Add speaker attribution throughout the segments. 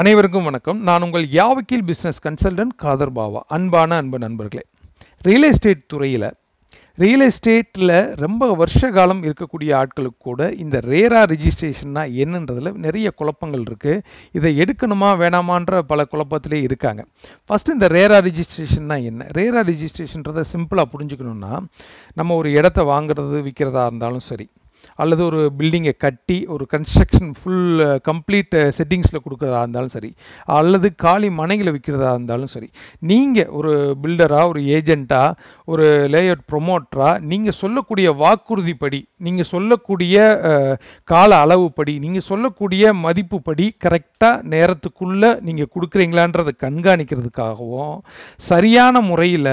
Speaker 1: அனைவருக்கும் வணக்கம் நான் உங்கள் யாவக்கீல் பிஸ்னஸ் கன்சல்டன்ட் காதர் பாவா அன்பான அன்பு நண்பர்களே ரியல் எஸ்டேட் துறையில் ரியல் எஸ்டேட்டில் ரொம்ப வருஷ காலம் இருக்கக்கூடிய ஆட்களுக்கு கூட இந்த ரேரா ரிஜிஸ்ட்ரேஷன்னா என்னன்றதில் நிறைய குழப்பங்கள் இருக்குது இதை எடுக்கணுமா வேணாமான்ற பல குழப்பத்திலே இருக்காங்க ஃபஸ்ட்டு இந்த ரேரா ரிஜிஸ்ட்ரேஷன்னா என்ன ரேரா ரிஜிஸ்ட்ரேஷன்றதை சிம்பிளாக புரிஞ்சுக்கணுன்னா நம்ம ஒரு இடத்த வாங்குறது விற்கிறதா இருந்தாலும் சரி அல்லது ஒரு பில்டிங்கை கட்டி ஒரு கன்ஸ்ட்ரக்ஷன் ஃபுல் கம்ப்ளீட் செட்டிங்ஸில் கொடுக்குறதா இருந்தாலும் சரி அல்லது காலி மனைகளை விற்கிறதா இருந்தாலும் சரி நீங்கள் ஒரு பில்டராக ஒரு ஏஜெண்ட்டாக ஒரு லேஅவுட் ப்ரொமோட்டராக நீங்கள் சொல்லக்கூடிய வாக்குறுதிப்படி நீங்கள் சொல்லக்கூடிய கால அளவுப்படி நீங்கள் சொல்லக்கூடிய மதிப்புப்படி கரெக்டாக நேரத்துக்குள்ளே நீங்கள் கொடுக்குறீங்களான்றதை கண்காணிக்கிறதுக்காகவும் சரியான முறையில்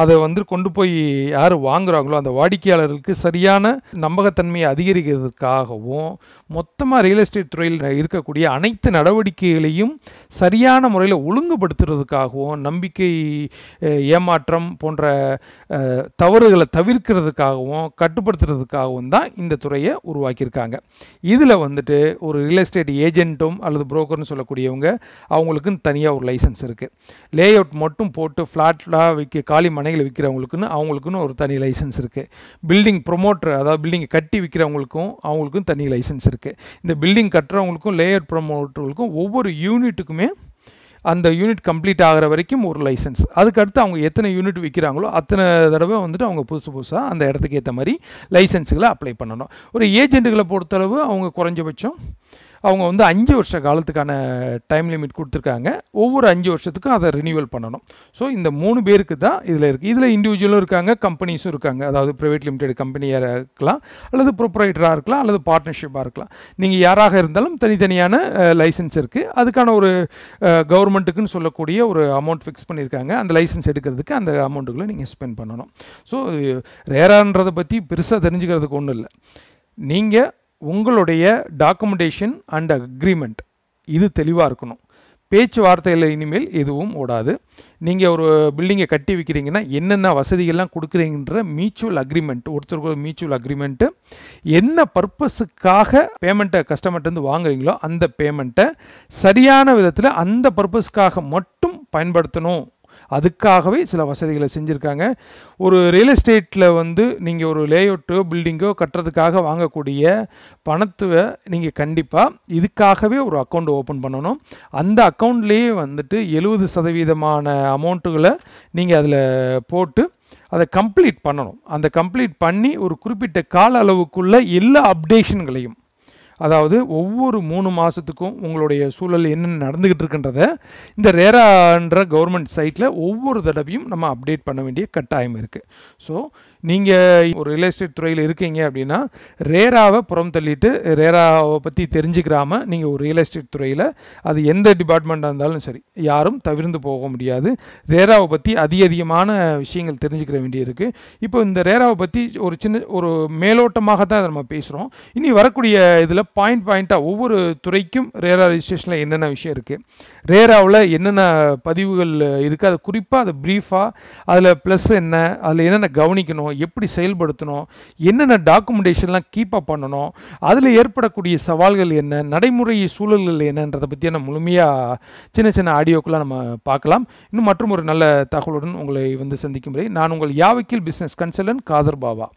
Speaker 1: அதை வந்து கொண்டு போய் யார் வாங்குகிறாங்களோ அந்த வாடிக்கையாளர்களுக்கு சரியான நம்பகத்தை தன்மையை அதிகரிக்கிறதுக்காகவும் மொத்தமாக ரியல் எஸ்டேட் துறையில் இருக்கக்கூடிய அனைத்து நடவடிக்கைகளையும் சரியான முறையில் ஒழுங்குபடுத்துறதுக்காகவும் நம்பிக்கை ஏமாற்றம் போன்ற தவறுகளை தவிர்க்கிறதுக்காகவும் கட்டுப்படுத்துறதுக்காகவும் தான் இந்த துறையை உருவாக்கியிருக்காங்க இதில் வந்துட்டு ஒரு ரியல் எஸ்டேட் ஏஜென்ட்டும் அல்லது புரோக்கர்னு சொல்லக்கூடியவங்க அவங்களுக்குன்னு தனியாக ஒரு லைசன்ஸ் இருக்குது லே அவுட் மட்டும் போட்டு ஃப்ளாட்லாம் விற்க காலி மனைகளை விற்கிறவங்களுக்குன்னு அவங்களுக்குன்னு ஒரு தனி லைசன்ஸ் இருக்குது பில்டிங் ப்ரொமோட்டர் அதாவது பில்டிங் கட்டி கட்டி விற்கிறவங்களுக்கும் அவங்களுக்கும் தனி லைசன்ஸ் இருக்குது இந்த பில்டிங் கட்டுறவங்களுக்கும் லேயர் ப்ரொமோட்டர்களுக்கும் ஒவ்வொரு யூனிட்டுக்குமே அந்த யூனிட் கம்ப்ளீட் ஆகிற வரைக்கும் ஒரு லைசன்ஸ் அதுக்கடுத்து அவங்க எத்தனை யூனிட் விற்கிறாங்களோ அத்தனை தடவை வந்துட்டு அவங்க புதுசு புதுசாக அந்த இடத்துக்கு ஏற்ற மாதிரி லைசன்ஸுகளை அப்ளை பண்ணணும் ஒரு ஏஜென்ட்டுகளை பொறுத்தளவு அவங்க குறைஞ்சபட்சம் அவங்க வந்து அஞ்சு வருஷ காலத்துக்கான டைம் லிமிட் கொடுத்துருக்காங்க ஒவ்வொரு அஞ்சு வருஷத்துக்கும் அதை ரினியூவல் பண்ணணும் ஸோ இந்த மூணு பேருக்கு தான் இதில் இருக்குது இதில் இண்டிவிஜுவலும் இருக்காங்க கம்பெனிஸும் இருக்காங்க அதாவது ப்ரைவேட் லிமிடெட் கம்பெனியாக இருக்கலாம் அல்லது ப்ரொப்ரைட்டராக இருக்கலாம் அல்லது பார்ட்னர்ஷிப்பாக இருக்கலாம் நீங்கள் யாராக இருந்தாலும் தனித்தனியான லைசன்ஸ் இருக்குது அதுக்கான ஒரு கவர்மெண்ட்டுக்குன்னு சொல்லக்கூடிய ஒரு அமௌண்ட் ஃபிக்ஸ் பண்ணியிருக்காங்க அந்த லைசன்ஸ் எடுக்கிறதுக்கு அந்த அமௌண்ட்டுக்குள்ளே நீங்கள் ஸ்பெண்ட் பண்ணணும் ஸோ ரேரான்றதை பற்றி பெருசாக தெரிஞ்சுக்கிறதுக்கு ஒன்றும் இல்லை நீங்கள் உங்களுடைய டாக்குமெண்டேஷன் அண்ட் அக்ரிமெண்ட் இது தெளிவாக இருக்கணும் பேச்சுவார்த்தையில் இனிமேல் எதுவும் ஓடாது நீங்கள் ஒரு பில்டிங்கை கட்டி வைக்கிறீங்கன்னா என்னென்ன வசதிகள்லாம் கொடுக்குறீங்கன்ற மியூச்சுவல் அக்ரிமெண்ட் ஒருத்தருக்கு ஒரு மியூச்சுவல் அக்ரிமெண்ட்டு என்ன பர்பஸுக்காக பேமெண்ட்டை வந்து வாங்குறீங்களோ அந்த பேமெண்ட்டை சரியான விதத்தில் அந்த பர்பஸ்க்காக மட்டும் பயன்படுத்தணும் அதுக்காகவே சில வசதிகளை செஞ்சுருக்காங்க ஒரு ரியல் எஸ்டேட்டில் வந்து நீங்கள் ஒரு லேஅவுட்டோ பில்டிங்கோ கட்டுறதுக்காக வாங்கக்கூடிய பணத்தை நீங்கள் கண்டிப்பாக இதுக்காகவே ஒரு அக்கௌண்ட் ஓப்பன் பண்ணணும் அந்த அக்கௌண்ட்லேயே வந்துட்டு எழுபது சதவீதமான அமௌண்ட்டுகளை நீங்கள் அதில் போட்டு அதை கம்ப்ளீட் பண்ணணும் அந்த கம்ப்ளீட் பண்ணி ஒரு குறிப்பிட்ட கால அளவுக்குள்ளே எல்லா அப்டேஷன்களையும் அதாவது ஒவ்வொரு மூணு மாதத்துக்கும் உங்களுடைய சூழல் என்னென்ன நடந்துக்கிட்டு இருக்குன்றத இந்த ரேரான்ற கவர்மெண்ட் சைட்டில் ஒவ்வொரு தடவையும் நம்ம அப்டேட் பண்ண வேண்டிய கட்டாயம் இருக்குது ஸோ நீங்கள் ஒரு ரியல் எஸ்டேட் துறையில் இருக்கீங்க அப்படின்னா ரேராவை புறம் தள்ளிட்டு ரேராவை பற்றி தெரிஞ்சுக்கிறாமல் நீங்கள் ஒரு ரியல் எஸ்டேட் துறையில் அது எந்த டிபார்ட்மெண்ட்டாக இருந்தாலும் சரி யாரும் தவிர்ந்து போக முடியாது ரேராவை பற்றி அதிக அதிகமான விஷயங்கள் தெரிஞ்சுக்கிற வேண்டியிருக்கு இப்போ இந்த ரேராவை பற்றி ஒரு சின்ன ஒரு மேலோட்டமாக தான் நம்ம பேசுகிறோம் இனி வரக்கூடிய இதில் பாயிண்ட் பாயிண்ட்டாக ஒவ்வொரு துறைக்கும் ரேரா ரிஜிஸ்ட்ரேஷனில் என்னென்ன விஷயம் இருக்குது ரேராவில் என்னென்ன பதிவுகள் இருக்குது அது குறிப்பாக அது ப்ரீஃபாக அதில் ப்ளஸ் என்ன அதில் என்னென்ன கவனிக்கணும் செய்யணும் எப்படி செயல்படுத்தணும் என்னென்ன டாக்குமெண்டேஷன்லாம் அப் பண்ணணும் அதில் ஏற்படக்கூடிய சவால்கள் என்ன நடைமுறை சூழல்கள் என்னன்றதை பற்றியான முழுமையாக சின்ன சின்ன ஆடியோக்கெலாம் நம்ம பார்க்கலாம் இன்னும் மற்றும் ஒரு நல்ல தகவலுடன் உங்களை வந்து சந்திக்கும் முறை நான் உங்கள் யாவைக்கில் பிஸ்னஸ் கன்சல்டன்ட் காதர் பாபா